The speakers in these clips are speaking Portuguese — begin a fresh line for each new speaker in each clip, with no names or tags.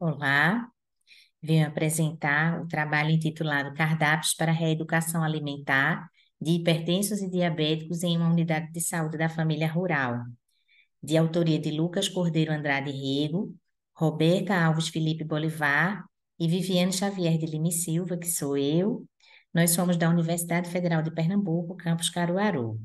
Olá, venho apresentar o trabalho intitulado Cardápios para Reeducação Alimentar de Hipertensos e Diabéticos em uma Unidade de Saúde da Família Rural, de autoria de Lucas Cordeiro Andrade Rego, Roberta Alves Felipe Bolivar e Viviane Xavier de Lime Silva, que sou eu. Nós somos da Universidade Federal de Pernambuco, campus Caruaru.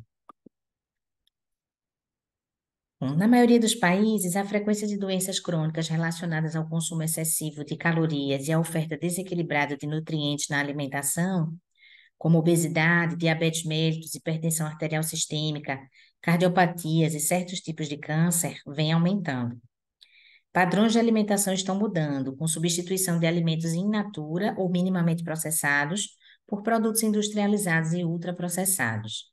Na maioria dos países, a frequência de doenças crônicas relacionadas ao consumo excessivo de calorias e à oferta desequilibrada de nutrientes na alimentação, como obesidade, diabetes mellitus, hipertensão arterial sistêmica, cardiopatias e certos tipos de câncer, vem aumentando. Padrões de alimentação estão mudando, com substituição de alimentos in natura ou minimamente processados por produtos industrializados e ultraprocessados.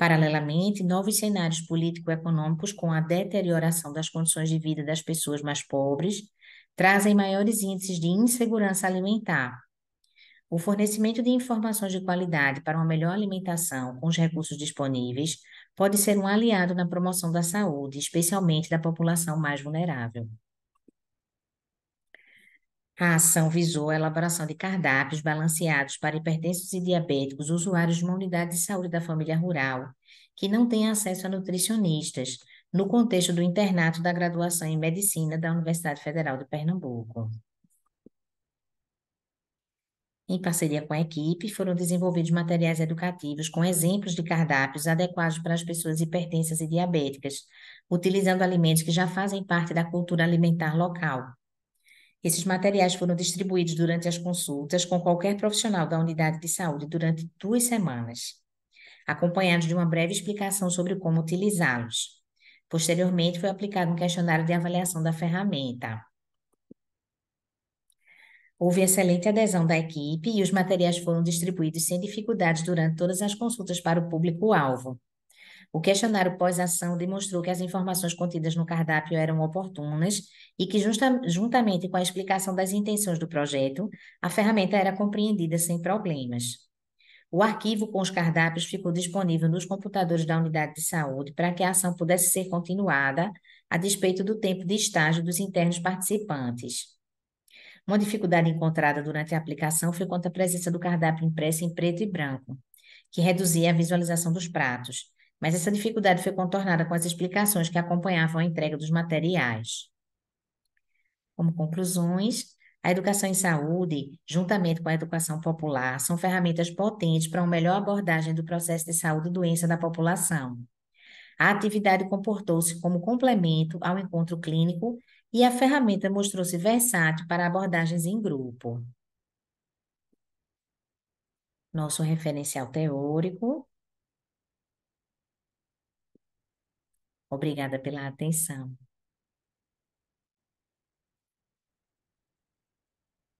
Paralelamente, novos cenários político-econômicos com a deterioração das condições de vida das pessoas mais pobres trazem maiores índices de insegurança alimentar. O fornecimento de informações de qualidade para uma melhor alimentação com os recursos disponíveis pode ser um aliado na promoção da saúde, especialmente da população mais vulnerável. A ação visou a elaboração de cardápios balanceados para hipertensos e diabéticos, usuários de uma unidade de saúde da família rural, que não têm acesso a nutricionistas, no contexto do internato da graduação em medicina da Universidade Federal de Pernambuco. Em parceria com a equipe, foram desenvolvidos materiais educativos com exemplos de cardápios adequados para as pessoas hipertensas e diabéticas, utilizando alimentos que já fazem parte da cultura alimentar local, esses materiais foram distribuídos durante as consultas com qualquer profissional da unidade de saúde durante duas semanas, acompanhados de uma breve explicação sobre como utilizá-los. Posteriormente, foi aplicado um questionário de avaliação da ferramenta. Houve excelente adesão da equipe e os materiais foram distribuídos sem dificuldades durante todas as consultas para o público-alvo. O questionário pós-ação demonstrou que as informações contidas no cardápio eram oportunas e que, justa, juntamente com a explicação das intenções do projeto, a ferramenta era compreendida sem problemas. O arquivo com os cardápios ficou disponível nos computadores da unidade de saúde para que a ação pudesse ser continuada, a despeito do tempo de estágio dos internos participantes. Uma dificuldade encontrada durante a aplicação foi quanto à presença do cardápio impresso em preto e branco, que reduzia a visualização dos pratos, mas essa dificuldade foi contornada com as explicações que acompanhavam a entrega dos materiais. Como conclusões, a educação em saúde, juntamente com a educação popular, são ferramentas potentes para uma melhor abordagem do processo de saúde e doença da população. A atividade comportou-se como complemento ao encontro clínico e a ferramenta mostrou-se versátil para abordagens em grupo. Nosso referencial teórico Obrigada pela atenção.